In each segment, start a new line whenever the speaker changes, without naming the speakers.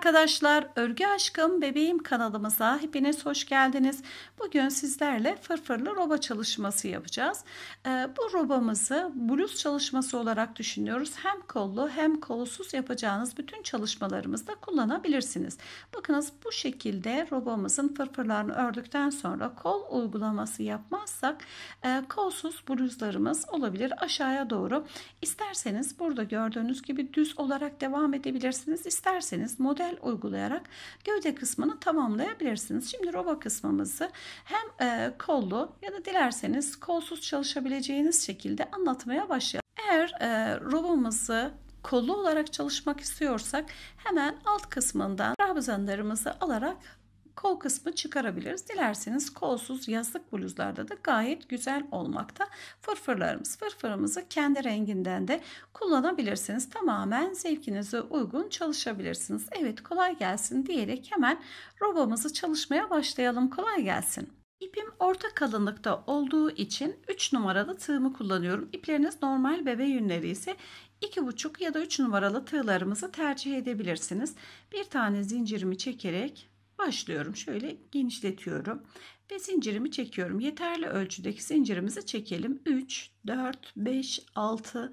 arkadaşlar, Örgü Aşkım Bebeğim kanalımıza hepiniz hoş geldiniz. Bugün sizlerle fırfırlı roba çalışması yapacağız. Ee, bu robamızı bluz çalışması olarak düşünüyoruz. Hem kollu hem kolsuz yapacağınız bütün çalışmalarımızda kullanabilirsiniz. Bakınız bu şekilde robamızın fırfırlarını ördükten sonra kol uygulaması yapmazsak e, kolsuz bluzlarımız olabilir aşağıya doğru. İsterseniz burada gördüğünüz gibi düz olarak devam edebilirsiniz. İsterseniz model uygulayarak gövde kısmını tamamlayabilirsiniz. Şimdi roba kısmımızı hem e, kollu ya da dilerseniz kolsuz çalışabileceğiniz şekilde anlatmaya başlayalım. Eğer e, robamızı kollu olarak çalışmak istiyorsak hemen alt kısmından trabzanlarımızı alarak Kol kısmı çıkarabiliriz. Dilerseniz kolsuz yazlık bluzlarda da gayet güzel olmakta. Fırfırlarımız. Fırfırımızı kendi renginden de kullanabilirsiniz. Tamamen zevkinize uygun çalışabilirsiniz. Evet kolay gelsin diyerek hemen robamızı çalışmaya başlayalım. Kolay gelsin. İpim orta kalınlıkta olduğu için 3 numaralı tığımı kullanıyorum. İpleriniz normal bebe yünleri ise 2,5 ya da 3 numaralı tığlarımızı tercih edebilirsiniz. Bir tane zincirimi çekerek başlıyorum. Şöyle genişletiyorum ve zincirimi çekiyorum. Yeterli ölçüdeki zincirimizi çekelim. 3, 4, 5, 6,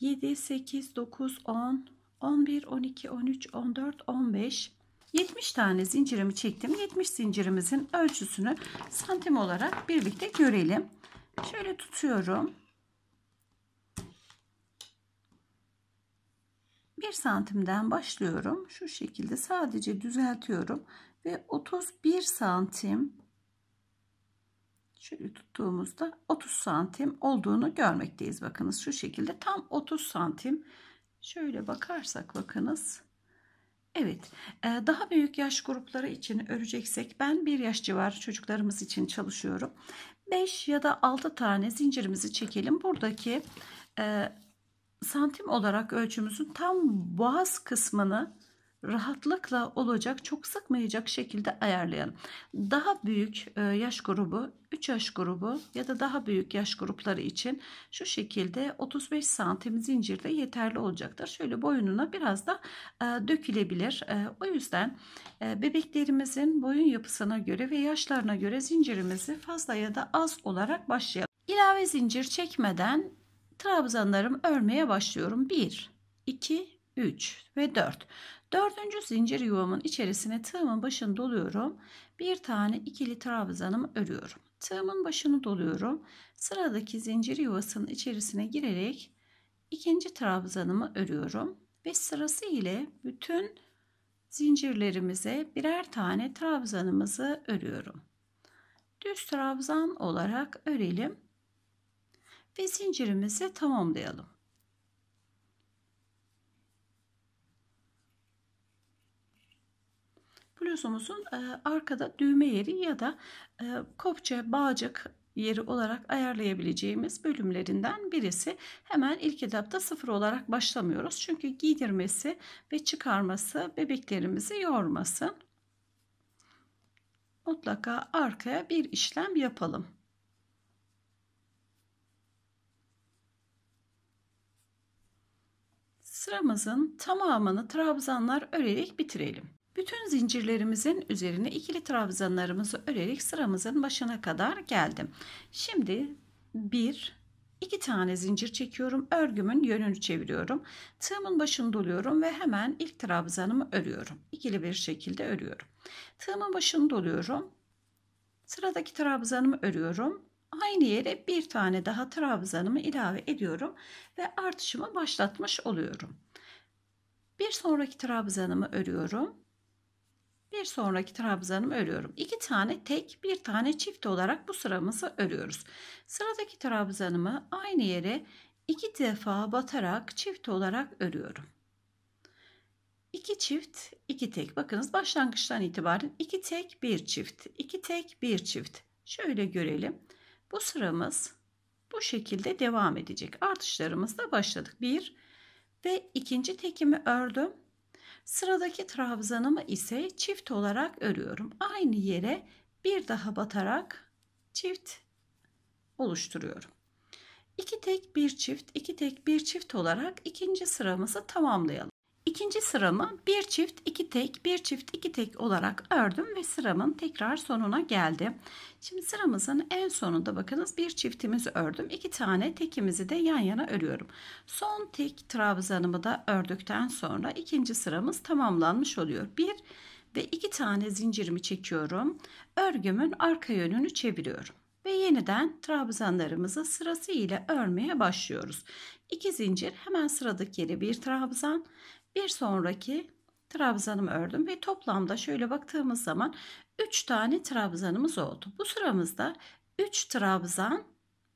7, 8, 9, 10, 11, 12, 13, 14, 15, 70 tane zincirimi çektim. 70 zincirimizin ölçüsünü santim olarak birlikte görelim. Şöyle tutuyorum. 1 santimden başlıyorum. Şu şekilde sadece düzeltiyorum ve 31 santim şöyle tuttuğumuzda 30 santim olduğunu görmekteyiz. Bakınız şu şekilde tam 30 santim. Şöyle bakarsak bakınız. Evet e, daha büyük yaş grupları için öreceksek ben bir yaş civarı çocuklarımız için çalışıyorum. 5 ya da 6 tane zincirimizi çekelim. Buradaki e, santim olarak ölçümüzün tam boğaz kısmını rahatlıkla olacak çok sıkmayacak şekilde ayarlayalım. Daha büyük e, yaş grubu 3 yaş grubu ya da daha büyük yaş grupları için şu şekilde 35 santim zincirde yeterli olacaktır. Şöyle boyununa biraz da e, dökülebilir. E, o yüzden bebeklerimizin boyun yapısına göre ve yaşlarına göre zincirimizi fazla ya da az olarak başlayalım. İlave zincir çekmeden trabzanlarımı örmeye başlıyorum. 1, 2, 3 ve 4. Dördüncü zincir yuvamın içerisine tığımın başını doluyorum. Bir tane ikili trabzanımı örüyorum. Tığımın başını doluyorum. Sıradaki zincir yuvasının içerisine girerek ikinci trabzanımı örüyorum. Ve sırası ile bütün zincirlerimize birer tane trabzanımızı örüyorum. Düz trabzan olarak örelim ve zincirimizi tamamlayalım. bluzumuzun e, arkada düğme yeri ya da e, kopça bağcık yeri olarak ayarlayabileceğimiz bölümlerinden birisi. Hemen ilk etapta sıfır olarak başlamıyoruz. Çünkü giydirmesi ve çıkarması bebeklerimizi yormasın. Mutlaka arkaya bir işlem yapalım. Sıramızın tamamını trabzanlar örerek bitirelim. Bütün zincirlerimizin üzerine ikili trabzanlarımızı örerek sıramızın başına kadar geldim. Şimdi bir, iki tane zincir çekiyorum. Örgümün yönünü çeviriyorum. Tığımın başını doluyorum ve hemen ilk trabzanımı örüyorum. İkili bir şekilde örüyorum. Tığımın başını doluyorum. Sıradaki trabzanımı örüyorum aynı yere bir tane daha trabzanımı ilave ediyorum ve artışımı başlatmış oluyorum. Bir sonraki trabzanımı örüyorum. Bir sonraki trabzanımı örüyorum. İki tane tek, bir tane çift olarak bu sıramızı örüyoruz. Sıradaki trabzanımı aynı yere iki defa batarak çift olarak örüyorum. 2 çift, 2 tek. Bakınız başlangıçtan itibaren 2 tek, 1 çift, 2 tek, 1 çift. Şöyle görelim. Bu sıramız bu şekilde devam edecek. Artışlarımızla başladık. 1 ve ikinci tekimi ördüm. Sıradaki trabzanımı ise çift olarak örüyorum. Aynı yere bir daha batarak çift oluşturuyorum. 2 tek bir çift, 2 tek bir çift olarak ikinci sıramızı tamamlayalım. İkinci sıramı bir çift iki tek bir çift iki tek olarak ördüm ve sıramın tekrar sonuna geldi. Şimdi sıramızın en sonunda bakınız bir çiftimizi ördüm. iki tane tekimizi de yan yana örüyorum. Son tek trabzanımı da ördükten sonra ikinci sıramız tamamlanmış oluyor. Bir ve iki tane zincirimi çekiyorum. Örgümün arka yönünü çeviriyorum ve yeniden trabzanlarımızı sırasıyla örmeye başlıyoruz. 2 zincir hemen sıradaki yere bir trabzan, bir sonraki trabzanımı ördüm ve toplamda şöyle baktığımız zaman 3 tane trabzanımız oldu. Bu sıramızda 3 trabzan,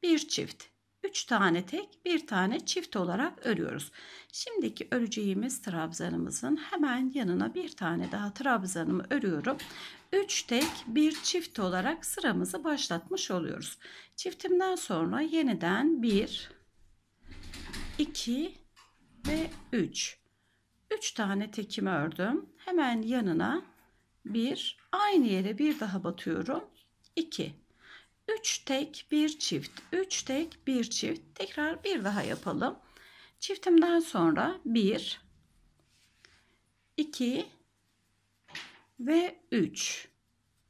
bir çift 3 tane tek, 1 tane çift olarak örüyoruz. Şimdiki öreceğimiz trabzanımızın hemen yanına bir tane daha trabzanımı örüyorum. 3 tek, 1 çift olarak sıramızı başlatmış oluyoruz. Çiftimden sonra yeniden 1 2 ve 3. 3 tane tekimi ördüm. Hemen yanına 1 aynı yere bir daha batıyorum. 2 3 tek 1 çift 3 tek 1 çift tekrar bir daha yapalım çiftimden sonra 1 2 ve 3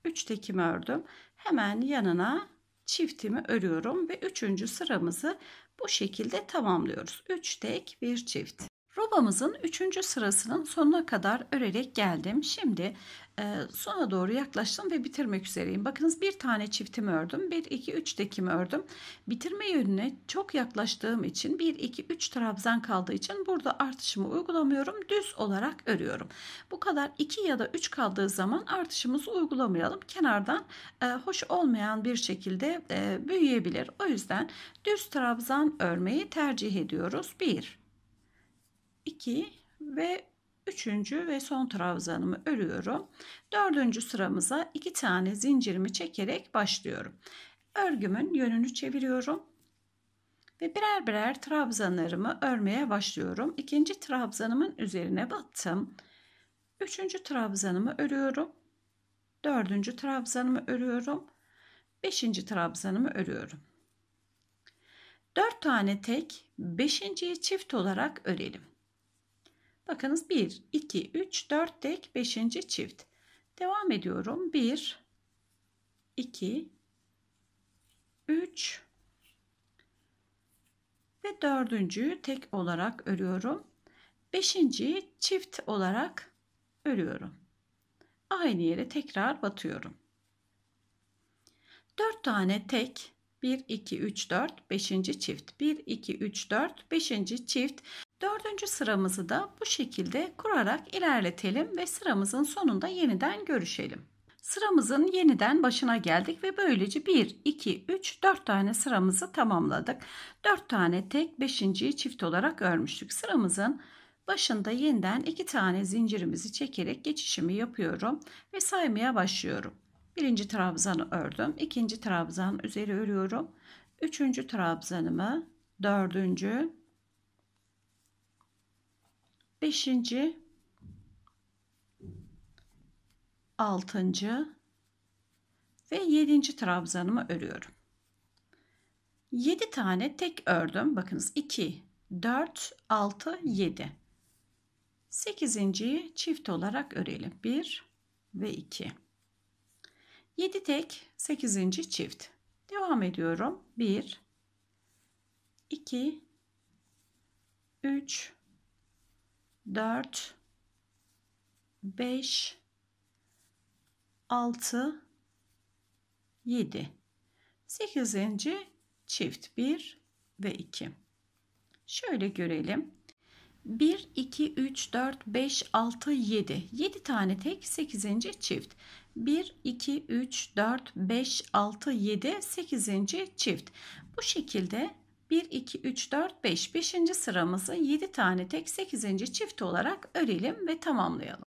3 tekimi ördüm hemen yanına çiftimi örüyorum ve üçüncü sıramızı bu şekilde tamamlıyoruz 3 tek 1 çift Robamızın 3. sırasının sonuna kadar örerek geldim. Şimdi e, sona doğru yaklaştım ve bitirmek üzereyim. Bakınız bir tane çiftimi ördüm. 1, 2, 3 dikimi ördüm. Bitirme yönüne çok yaklaştığım için 1, 2, 3 trabzan kaldığı için burada artışımı uygulamıyorum. Düz olarak örüyorum. Bu kadar 2 ya da 3 kaldığı zaman artışımızı uygulamayalım. Kenardan e, hoş olmayan bir şekilde e, büyüyebilir. O yüzden düz trabzan örmeyi tercih ediyoruz. 1, 2 ve üçüncü ve son trabzanımı örüyorum. Dördüncü sıramıza iki tane zincirimi çekerek başlıyorum. Örgümün yönünü çeviriyorum ve birer birer trabzanlarımı örmeye başlıyorum. İkinci trabzanımın üzerine battım. Üçüncü trabzanımı örüyorum. Dördüncü trabzanımı örüyorum. Beşinci trabzanımı örüyorum. Dört tane tek, beşinciyi çift olarak örelim. Bakınız 1, 2, 3, 4 tek 5. çift. Devam ediyorum. 1, 2, 3 ve dördüncüyü tek olarak örüyorum. Beşinciyi çift olarak örüyorum. Aynı yere tekrar batıyorum. 4 tane tek 1 2 3 4 5. çift 1 2 3 4 5. çift Dördüncü sıramızı da bu şekilde kurarak ilerletelim ve sıramızın sonunda yeniden görüşelim. Sıramızın yeniden başına geldik ve böylece 1, 2, 3, 4 tane sıramızı tamamladık. 4 tane tek, 5.yi çift olarak örmüştük. Sıramızın başında yeniden 2 tane zincirimizi çekerek geçişimi yapıyorum ve saymaya başlıyorum. Birinci trabzanı ördüm. ikinci trabzan üzeri örüyorum. Üçüncü trabzanımı, dördüncü, Beşinci, altıncı ve yedinci trabzanımı örüyorum. Yedi tane tek ördüm. Bakınız iki, dört, altı, yedi. Sekizinciyi çift olarak örelim. Bir ve iki. Yedi tek, sekizinci çift. Devam ediyorum. Bir, iki, üç. 4 5 6 7 8. çift 1 ve 2 şöyle görelim 1 2 3 4 5 6 7 7 tane tek 8. çift 1 2 3 4 5 6 7 8. çift bu şekilde 1, 2, 3, 4, 5. 5. sıramızı 7 tane tek 8. çift olarak örelim ve tamamlayalım.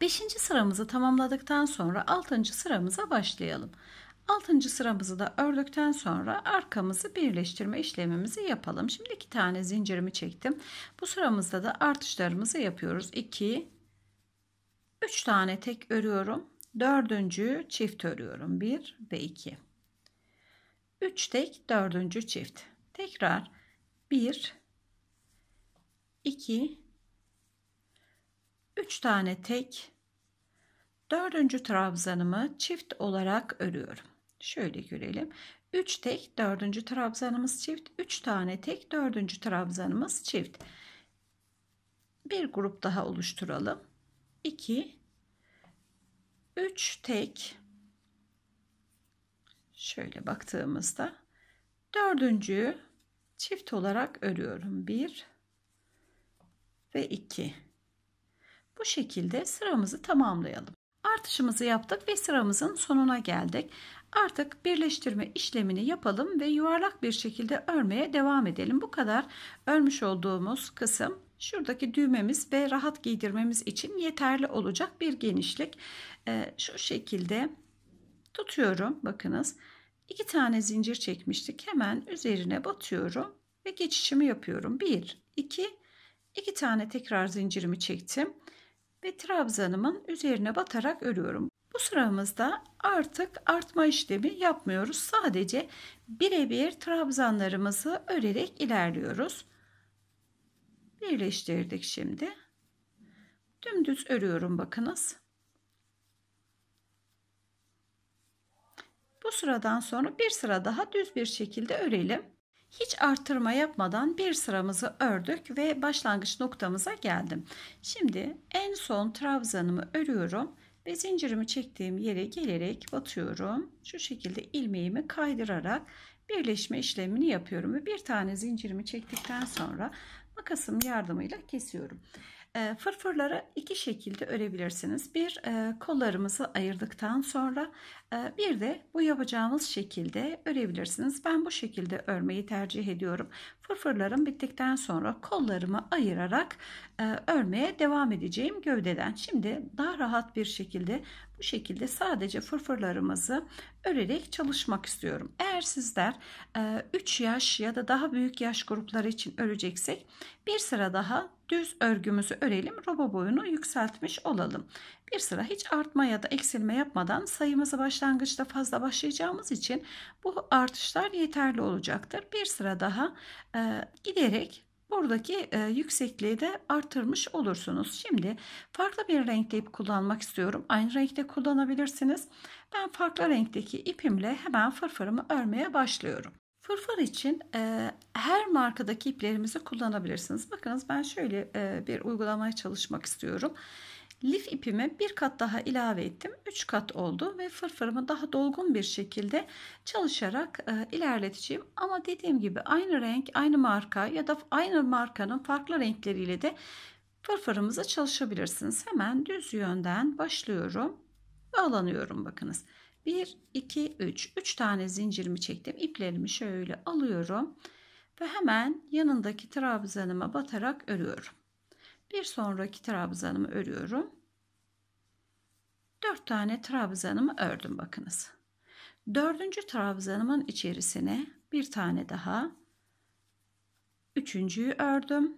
5. sıramızı tamamladıktan sonra 6. sıramıza başlayalım. 6. sıramızı da ördükten sonra arkamızı birleştirme işlemimizi yapalım. Şimdi iki tane zincirimi çektim. Bu sıramızda da artışlarımızı yapıyoruz. 2 3 tane tek örüyorum. 4. çift örüyorum. 1 ve 2. 3 tek 4. çift. Tekrar 1 2 3 tane tek dördüncü trabzanımı çift olarak örüyorum. Şöyle görelim. 3 tek dördüncü trabzanımız çift. 3 tane tek dördüncü trabzanımız çift. Bir grup daha oluşturalım. 2 3 tek şöyle baktığımızda Dördüncü çift olarak örüyorum. Bir ve iki. Bu şekilde sıramızı tamamlayalım. Artışımızı yaptık ve sıramızın sonuna geldik. Artık birleştirme işlemini yapalım ve yuvarlak bir şekilde örmeye devam edelim. Bu kadar örmüş olduğumuz kısım şuradaki düğmemiz ve rahat giydirmemiz için yeterli olacak bir genişlik. Ee, şu şekilde tutuyorum bakınız. İki tane zincir çekmiştik. Hemen üzerine batıyorum ve geçişimi yapıyorum. Bir, iki, iki tane tekrar zincirimi çektim ve trabzanımın üzerine batarak örüyorum. Bu sıramızda artık artma işlemi yapmıyoruz. Sadece birebir trabzanlarımızı örerek ilerliyoruz. Birleştirdik şimdi. Dümdüz örüyorum bakınız. Bu sıradan sonra bir sıra daha düz bir şekilde örelim. Hiç artırma yapmadan bir sıramızı ördük ve başlangıç noktamıza geldim. Şimdi en son trabzanımı örüyorum ve zincirimi çektiğim yere gelerek batıyorum. Şu şekilde ilmeğimi kaydırarak birleşme işlemini yapıyorum ve bir tane zincirimi çektikten sonra makasım yardımıyla kesiyorum. Ee, fırfırları iki şekilde örebilirsiniz. Bir e, kollarımızı ayırdıktan sonra e, bir de bu yapacağımız şekilde örebilirsiniz. Ben bu şekilde örmeyi tercih ediyorum. Fırfırlarım bittikten sonra kollarımı ayırarak e, örmeye devam edeceğim gövdeden. Şimdi daha rahat bir şekilde bu şekilde sadece fırfırlarımızı örerek çalışmak istiyorum. Eğer sizler e, 3 yaş ya da daha büyük yaş grupları için öreceksek bir sıra daha düz örgümüzü örelim. Roba boyunu yükseltmiş olalım. Bir sıra hiç artma ya da eksilme yapmadan sayımızı başlangıçta fazla başlayacağımız için bu artışlar yeterli olacaktır. Bir sıra daha e, giderek buradaki e, yüksekliği de artırmış olursunuz. Şimdi farklı bir renkte ip kullanmak istiyorum. Aynı renkte kullanabilirsiniz. Ben farklı renkteki ipimle hemen fırfırımı örmeye başlıyorum. Fırfır için e, her markadaki iplerimizi kullanabilirsiniz. Bakınız ben şöyle e, bir uygulamaya çalışmak istiyorum lif ipimi bir kat daha ilave ettim. 3 kat oldu ve fırfırımı daha dolgun bir şekilde çalışarak e, ilerleteceğim. Ama dediğim gibi aynı renk, aynı marka ya da aynı markanın farklı renkleriyle de fırfırımızı çalışabilirsiniz. Hemen düz yönden başlıyorum. Bağlanıyorum bakınız. 1, 2, 3. 3 tane zincirimi çektim. İplerimi şöyle alıyorum ve hemen yanındaki trabzanıma batarak örüyorum. Bir sonraki trabzanımı örüyorum. 4 tane trabzanımı ördüm bakınız. Dördüncü trabzanımın içerisine bir tane daha üçüncüyü ördüm.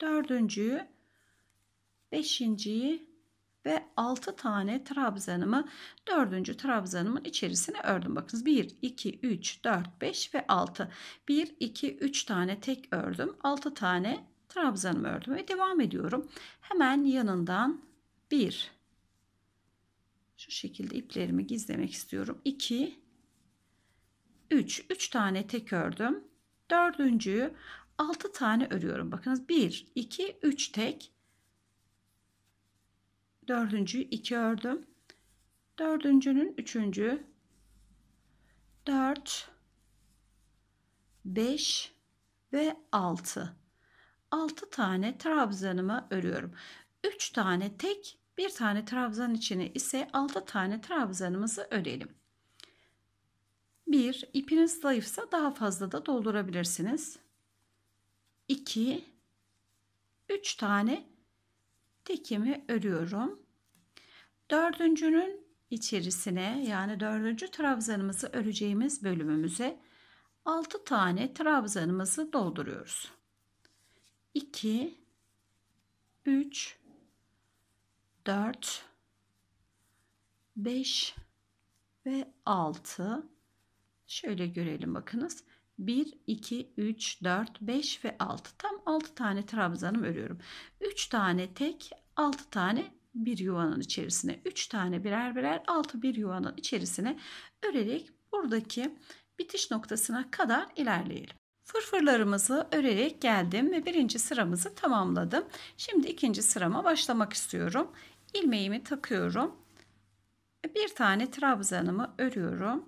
Dördüncüyü, beşinciyi ve altı tane trabzanımı dördüncü trabzanımın içerisine ördüm. Bakınız 1, 2, 3, 4, 5 ve 6. 1, 2, 3 tane tek ördüm. 6 tane trabzanımı ördüm ve devam ediyorum. Hemen yanından 1, şu şekilde iplerimi gizlemek istiyorum 2 3 3 tane tek ördüm dördüncüyü 6 tane örüyorum bakınız 1 2 3 tek dördüncüyü 2 ördüm dördüncünün üçüncü 4 5 ve 6 6 tane trabzanımı örüyorum 3 tane tek bir tane trabzan içine ise 6 tane trabzanımızı örelim. Bir ipiniz zayıfsa daha fazla da doldurabilirsiniz. 2. 3 tane tekimi örüyorum. Dördüncünün içerisine yani dördüncü trabzanımızı öreceğimiz bölümümüze 6 tane trabzanımızı dolduruyoruz. 2 3 4 5 ve 6 şöyle görelim bakınız 1 2 3 4 5 ve 6 tam 6 tane trabzanım örüyorum 3 tane tek 6 tane bir yuvanın içerisine 3 tane birer birer 6 bir yuvanın içerisine örerek buradaki bitiş noktasına kadar ilerleyelim. Fırfırlarımızı örerek geldim ve birinci sıramızı tamamladım. Şimdi ikinci sırama başlamak istiyorum ilmeğimi takıyorum. E, bir tane trabzanımı örüyorum.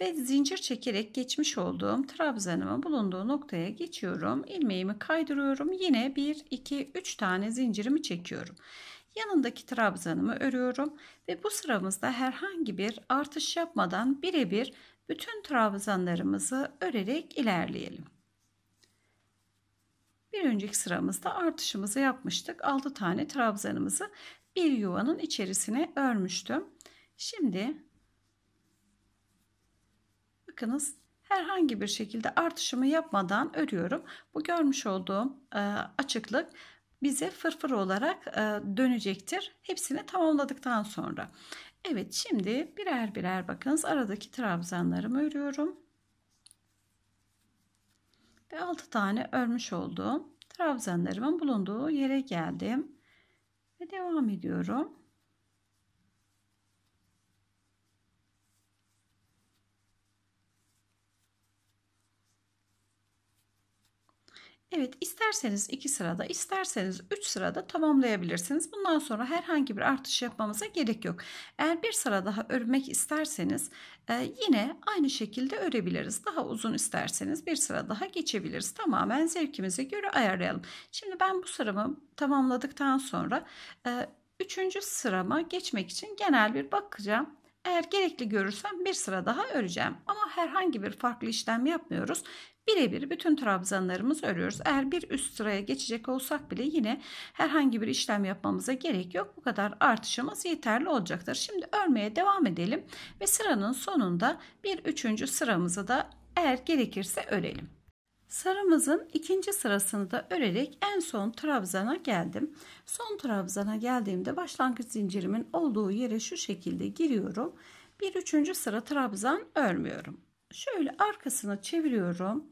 Ve zincir çekerek geçmiş olduğum trabzanımın bulunduğu noktaya geçiyorum. İlmeğimi kaydırıyorum. Yine 1, 2, 3 tane zincirimi çekiyorum. Yanındaki trabzanımı örüyorum ve bu sıramızda herhangi bir artış yapmadan birebir bütün trabzanlarımızı örerek ilerleyelim. Bir önceki sıramızda artışımızı yapmıştık. 6 tane trabzanımızı bir yuvanın içerisine örmüştüm. Şimdi bakınız herhangi bir şekilde artışımı yapmadan örüyorum. Bu görmüş olduğum e, açıklık bize fırfır olarak e, dönecektir. Hepsini tamamladıktan sonra. Evet şimdi birer birer bakınız aradaki trabzanlarımı örüyorum ve 6 tane örmüş olduğum trabzanlarımın bulunduğu yere geldim ve devam ediyorum. Evet isterseniz 2 sırada isterseniz 3 sırada tamamlayabilirsiniz. Bundan sonra herhangi bir artış yapmamıza gerek yok. Eğer bir sıra daha örmek isterseniz e, yine aynı şekilde örebiliriz. Daha uzun isterseniz bir sıra daha geçebiliriz. Tamamen zevkimize göre ayarlayalım. Şimdi ben bu sıramı tamamladıktan sonra e, üçüncü sırama geçmek için genel bir bakacağım. Eğer gerekli görürsem bir sıra daha öreceğim. Ama herhangi bir farklı işlem yapmıyoruz birebir bütün trabzanlarımız örüyoruz. Eğer bir üst sıraya geçecek olsak bile yine herhangi bir işlem yapmamıza gerek yok. Bu kadar artışımız yeterli olacaktır. Şimdi örmeye devam edelim ve sıranın sonunda bir üçüncü sıramızı da eğer gerekirse örelim. Sarımızın ikinci sırasını da örerek en son trabzana geldim. Son trabzana geldiğimde başlangıç zincirimin olduğu yere şu şekilde giriyorum. Bir üçüncü sıra trabzan örmüyorum. Şöyle arkasını çeviriyorum.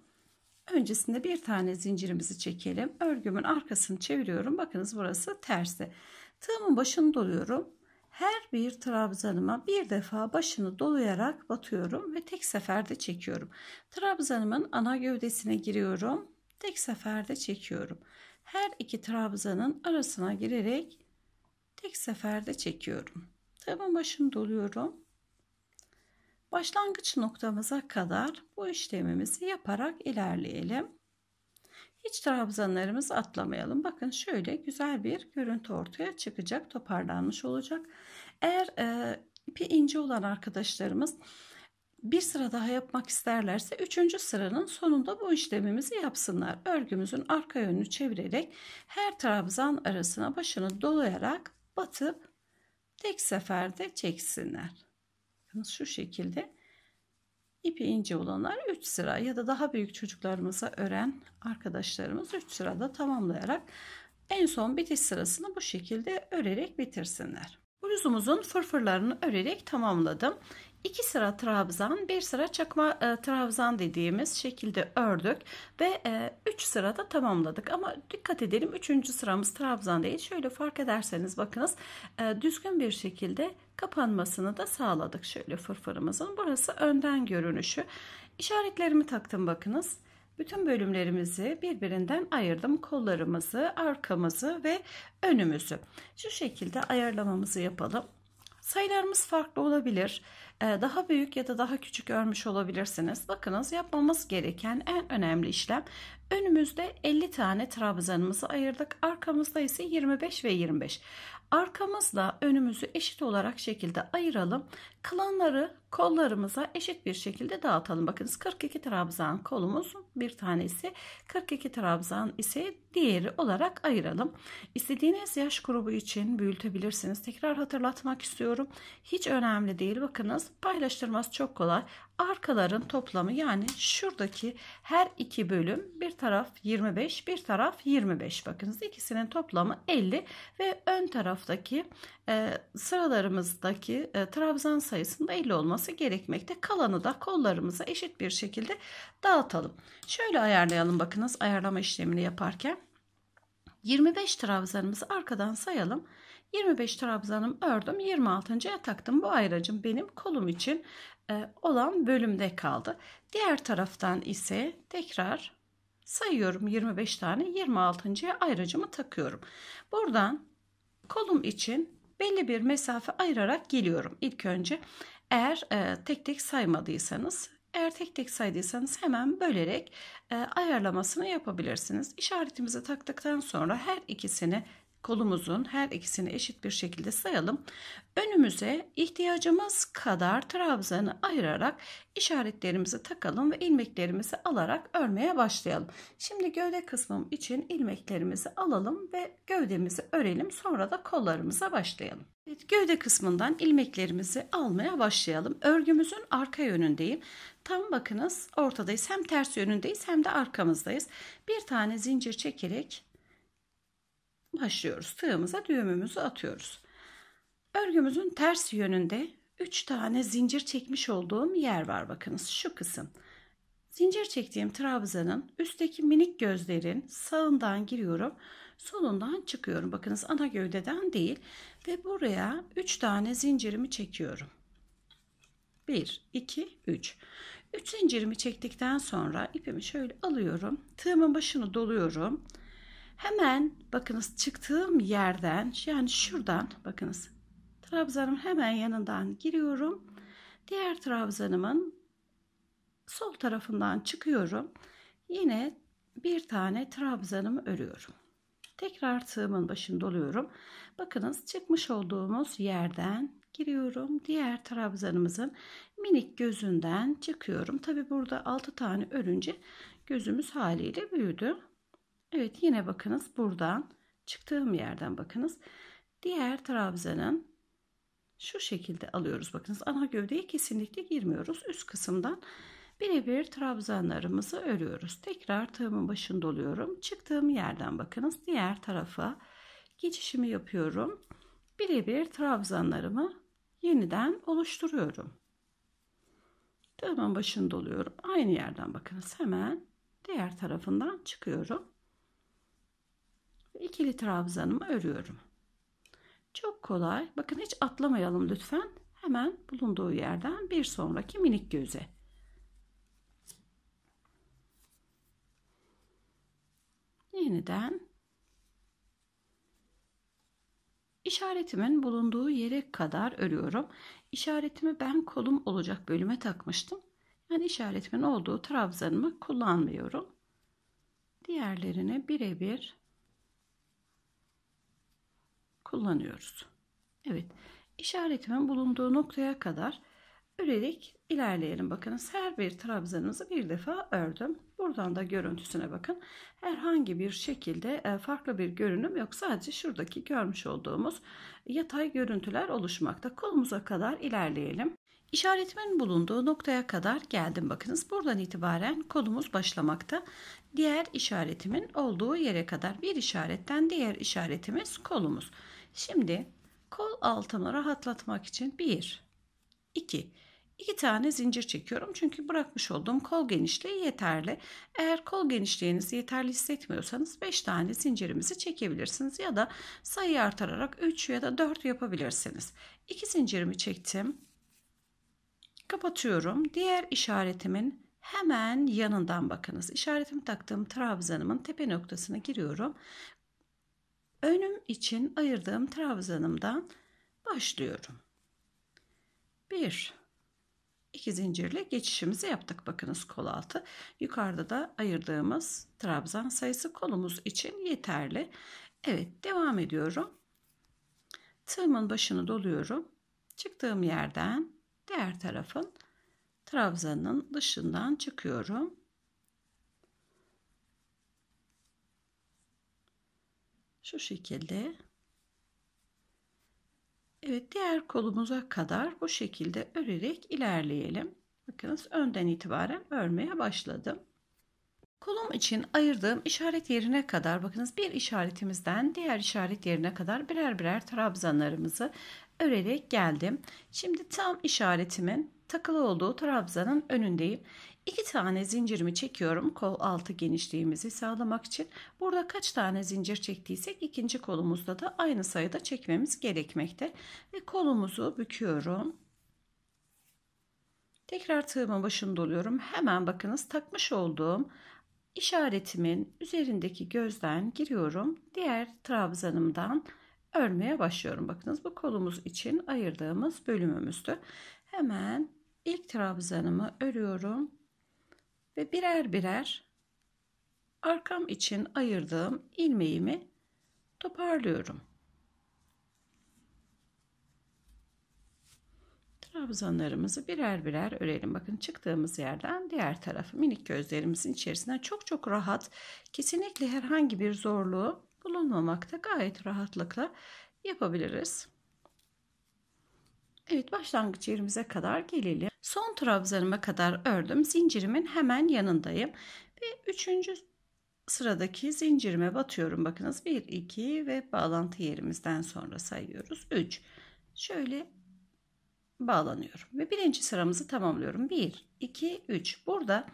Öncesinde bir tane zincirimizi çekelim. Örgümün arkasını çeviriyorum. Bakınız burası tersi. Tığımın başını doluyorum. Her bir trabzanıma bir defa başını dolayarak batıyorum ve tek seferde çekiyorum. Trabzanımın ana gövdesine giriyorum. Tek seferde çekiyorum. Her iki trabzanın arasına girerek tek seferde çekiyorum. Tığımın başını doluyorum Başlangıç noktamıza kadar bu işlemimizi yaparak ilerleyelim. Hiç trabzanlarımızı atlamayalım. Bakın şöyle güzel bir görüntü ortaya çıkacak, toparlanmış olacak. Eğer e, ipi ince olan arkadaşlarımız bir sıra daha yapmak isterlerse üçüncü sıranın sonunda bu işlemimizi yapsınlar. Örgümüzün arka yönünü çevirerek her trabzan arasına başını dolayarak batıp tek seferde çeksinler. Bakınız şu şekilde ipi ince olanlar 3 sıra ya da daha büyük çocuklarımıza ören arkadaşlarımız 3 sırada tamamlayarak en son bitiş sırasını bu şekilde örerek bitirsinler. Bluzumuzun fırfırlarını örerek tamamladım. 2 sıra trabzan, 1 sıra çakma e, trabzan dediğimiz şekilde ördük ve 3 e, sırada tamamladık. Ama dikkat edelim 3. sıramız trabzan değil. Şöyle fark ederseniz bakınız e, düzgün bir şekilde kapanmasını da sağladık şöyle fırfırımızın. Burası önden görünüşü. İşaretlerimi taktım bakınız. Bütün bölümlerimizi birbirinden ayırdım. Kollarımızı, arkamızı ve önümüzü. Şu şekilde ayarlamamızı yapalım. Sayılarımız farklı olabilir. Ee, daha büyük ya da daha küçük örmüş olabilirsiniz. Bakınız yapmamız gereken en önemli işlem. Önümüzde 50 tane trabzanımızı ayırdık. Arkamızda ise 25 ve 25. Arkamızla önümüzü eşit olarak şekilde ayıralım kalanları kollarımıza eşit bir şekilde dağıtalım. Bakınız 42 trabzan kolumuz bir tanesi 42 trabzan ise diğeri olarak ayıralım. İstediğiniz yaş grubu için büyütebilirsiniz. Tekrar hatırlatmak istiyorum. Hiç önemli değil. Bakınız paylaştırması çok kolay. Arkaların toplamı yani şuradaki her iki bölüm bir taraf 25 bir taraf 25 bakınız ikisinin toplamı 50 ve ön taraftaki e, sıralarımızdaki e, trabzan sayısında 50 olması gerekmekte. Kalanı da kollarımıza eşit bir şekilde dağıtalım. Şöyle ayarlayalım bakınız ayarlama işlemini yaparken. 25 trabzanımızı arkadan sayalım. 25 trabzanım ördüm. 26.ya taktım. Bu ayracım benim kolum için e, olan bölümde kaldı. Diğer taraftan ise tekrar sayıyorum 25 tane 26. ayracımı takıyorum. Buradan kolum için belli bir mesafe ayırarak geliyorum. İlk önce eğer e, tek tek saymadıysanız eğer tek tek saydıysanız hemen bölerek e, ayarlamasını yapabilirsiniz. İşaretimizi taktıktan sonra her ikisini kolumuzun her ikisini eşit bir şekilde sayalım. Önümüze ihtiyacımız kadar trabzanı ayırarak işaretlerimizi takalım ve ilmeklerimizi alarak örmeye başlayalım. Şimdi gövde kısmım için ilmeklerimizi alalım ve gövdemizi örelim. Sonra da kollarımıza başlayalım. Evet, gövde kısmından ilmeklerimizi almaya başlayalım. Örgümüzün arka yönündeyim. Tam bakınız ortadayız. Hem ters yönündeyiz hem de arkamızdayız. Bir tane zincir çekerek başlıyoruz. Tığımıza düğümümüzü atıyoruz. Örgümüzün ters yönünde 3 tane zincir çekmiş olduğum yer var bakınız şu kısım. Zincir çektiğim trabzanın üstteki minik gözlerin sağından giriyorum. Solundan çıkıyorum. Bakınız ana gövdeden değil. Ve buraya 3 tane zincirimi çekiyorum. 1, 2, 3. 3 zincirimi çektikten sonra ipimi şöyle alıyorum. Tığımın başını doluyorum. Hemen bakınız çıktığım yerden yani şuradan bakınız trabzanım hemen yanından giriyorum. Diğer trabzanımın sol tarafından çıkıyorum. Yine bir tane trabzanımı örüyorum. Tekrar tığımın başını doluyorum. Bakınız çıkmış olduğumuz yerden giriyorum. Diğer trabzanımızın minik gözünden çıkıyorum. Tabi burada 6 tane örünce gözümüz haliyle büyüdü. Evet yine bakınız buradan çıktığım yerden bakınız. Diğer trabzanın şu şekilde alıyoruz. Bakınız ana gövdeye kesinlikle girmiyoruz. Üst kısımdan birebir trabzanlarımızı örüyoruz. Tekrar tığımın başını doluyorum Çıktığım yerden bakınız diğer tarafa geçişimi yapıyorum. Birebir trabzanlarımı yeniden oluşturuyorum. Tığımın başını doluyorum Aynı yerden bakınız hemen diğer tarafından çıkıyorum ikili trabzanımı örüyorum. Çok kolay. Bakın hiç atlamayalım lütfen. Hemen bulunduğu yerden bir sonraki minik göze. Yeniden işaretimin bulunduğu yere kadar örüyorum. İşaretimi ben kolum olacak bölüme takmıştım. Yani işaretimin olduğu trabzanımı kullanmıyorum. Diğerlerine birebir kullanıyoruz. Evet işaretimin bulunduğu noktaya kadar örerek ilerleyelim. Bakınız her bir trabzanımızı bir defa ördüm. Buradan da görüntüsüne bakın. Herhangi bir şekilde e, farklı bir görünüm yok. Sadece şuradaki görmüş olduğumuz yatay görüntüler oluşmakta. Kolumuza kadar ilerleyelim. İşaretimin bulunduğu noktaya kadar geldim. Bakınız buradan itibaren kolumuz başlamakta. Diğer işaretimin olduğu yere kadar bir işaretten diğer işaretimiz kolumuz. Şimdi kol altımı rahatlatmak için 1 2 2 tane zincir çekiyorum. Çünkü bırakmış olduğum kol genişliği yeterli. Eğer kol genişliğinizi yeterli hissetmiyorsanız 5 tane zincirimizi çekebilirsiniz ya da sayıyı artırarak 3 ya da 4 yapabilirsiniz. 2 zincirimi çektim. Kapatıyorum. Diğer işaretimin hemen yanından bakınız. İşaretimi taktığım trabzanımın tepe noktasına giriyorum önüm için ayırdığım trabzanımdan başlıyorum. 1 2 zincirle geçişimizi yaptık. Bakınız kol altı. Yukarıda da ayırdığımız trabzan sayısı kolumuz için yeterli. Evet, devam ediyorum. Tığımın başını doluyorum. Çıktığım yerden diğer tarafın trabzanın dışından çıkıyorum. Şu şekilde. Evet diğer kolumuza kadar bu şekilde örerek ilerleyelim. Bakınız önden itibaren örmeye başladım. Kolum için ayırdığım işaret yerine kadar bakınız bir işaretimizden diğer işaret yerine kadar birer birer trabzanlarımızı örerek geldim. Şimdi tam işaretimin takılı olduğu trabzanın önündeyim. İki tane zincirimi çekiyorum kol altı genişliğimizi sağlamak için. Burada kaç tane zincir çektiysek ikinci kolumuzda da aynı sayıda çekmemiz gerekmekte. Ve kolumuzu büküyorum. Tekrar tığımın başını doluyorum. Hemen bakınız takmış olduğum işaretimin üzerindeki gözden giriyorum. Diğer trabzanımdan örmeye başlıyorum. Bakınız bu kolumuz için ayırdığımız bölümümüzdü. Hemen ilk trabzanımı örüyorum ve birer birer arkam için ayırdığım ilmeğimi toparlıyorum. Trabzanlarımızı birer birer örelim. Bakın çıktığımız yerden diğer tarafı minik gözlerimizin içerisinden çok çok rahat, kesinlikle herhangi bir zorluğu bulunmamakta gayet rahatlıkla yapabiliriz. Evet başlangıç yerimize kadar gelelim. Son trabzanıma kadar ördüm. Zincirimin hemen yanındayım. Ve üçüncü sıradaki zincirime batıyorum. Bakınız 1, 2 ve bağlantı yerimizden sonra sayıyoruz. 3. Şöyle bağlanıyorum. Ve birinci sıramızı tamamlıyorum. 1, 2, 3. Burada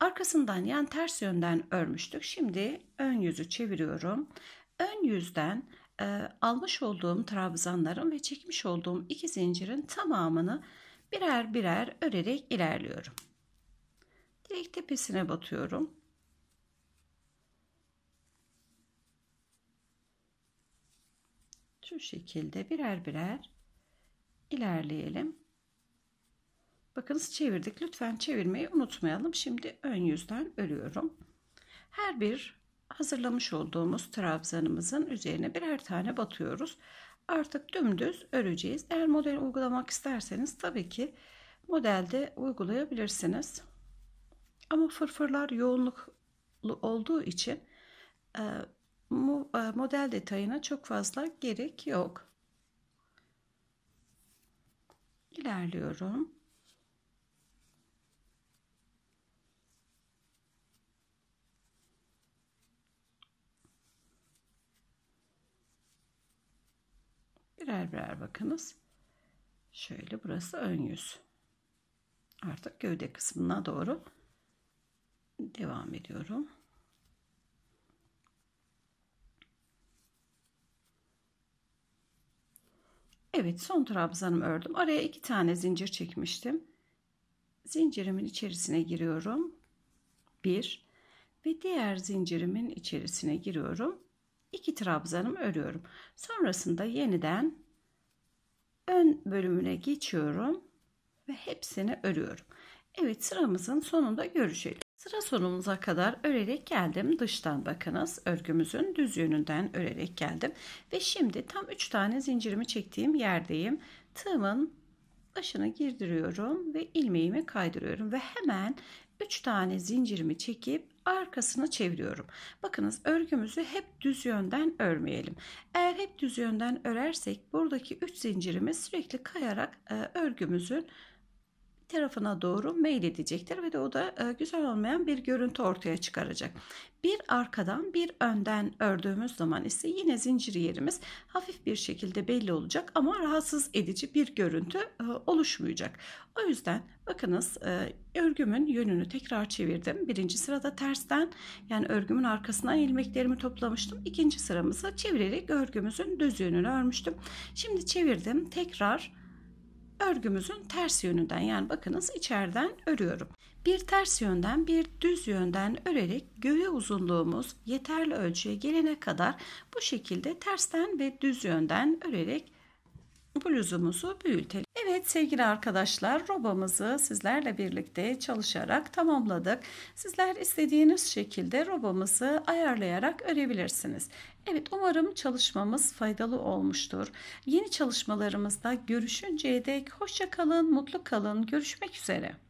arkasından yani ters yönden örmüştük. Şimdi ön yüzü çeviriyorum. Ön yüzden e, almış olduğum trabzanların ve çekmiş olduğum iki zincirin tamamını birer birer örerek ilerliyorum. Direkt tepesine batıyorum. Şu şekilde birer birer ilerleyelim. Bakınız çevirdik. Lütfen çevirmeyi unutmayalım. Şimdi ön yüzden örüyorum. Her bir hazırlamış olduğumuz trabzanımızın üzerine birer tane batıyoruz. Artık dümdüz öreceğiz. Eğer model uygulamak isterseniz tabii ki modelde uygulayabilirsiniz. Ama fırfırlar yoğunluklu olduğu için e, e, model detayına çok fazla gerek yok. İlerliyorum. Birer birer bakınız. Şöyle burası ön yüz. Artık gövde kısmına doğru devam ediyorum. Evet son trabzanımı ördüm. Araya iki tane zincir çekmiştim. Zincirimin içerisine giriyorum. Bir ve diğer zincirimin içerisine giriyorum. 2 trabzanımı örüyorum. Sonrasında yeniden ön bölümüne geçiyorum ve hepsini örüyorum. Evet sıramızın sonunda görüşelim. Sıra sonumuza kadar örerek geldim. Dıştan bakınız örgümüzün düz yönünden örerek geldim. Ve şimdi tam 3 tane zincirimi çektiğim yerdeyim. Tığımın başına girdiriyorum ve ilmeğimi kaydırıyorum. Ve hemen 3 tane zincirimi çekip arkasını çeviriyorum. Bakınız örgümüzü hep düz yönden örmeyelim. Eğer hep düz yönden örersek buradaki 3 zincirimiz sürekli kayarak e, örgümüzün tarafına doğru mail edecektir ve de o da e, güzel olmayan bir görüntü ortaya çıkaracak. Bir arkadan bir önden ördüğümüz zaman ise yine zincir yerimiz hafif bir şekilde belli olacak ama rahatsız edici bir görüntü e, oluşmayacak. O yüzden bakınız e, örgümün yönünü tekrar çevirdim. Birinci sırada tersten yani örgümün arkasından ilmeklerimi toplamıştım. İkinci sıramızı çevirerek örgümüzün düz yönünü örmüştüm. Şimdi çevirdim tekrar örgümüzün ters yönünden yani bakınız içeriden örüyorum. Bir ters yönden bir düz yönden örerek göğe uzunluğumuz yeterli ölçüye gelene kadar bu şekilde tersten ve düz yönden örerek bluzumuzu büyütelim. Evet sevgili arkadaşlar robamızı sizlerle birlikte çalışarak tamamladık. Sizler istediğiniz şekilde robamızı ayarlayarak örebilirsiniz. Evet umarım çalışmamız faydalı olmuştur. Yeni çalışmalarımızda görüşünceye dek hoşça kalın, mutlu kalın. Görüşmek üzere.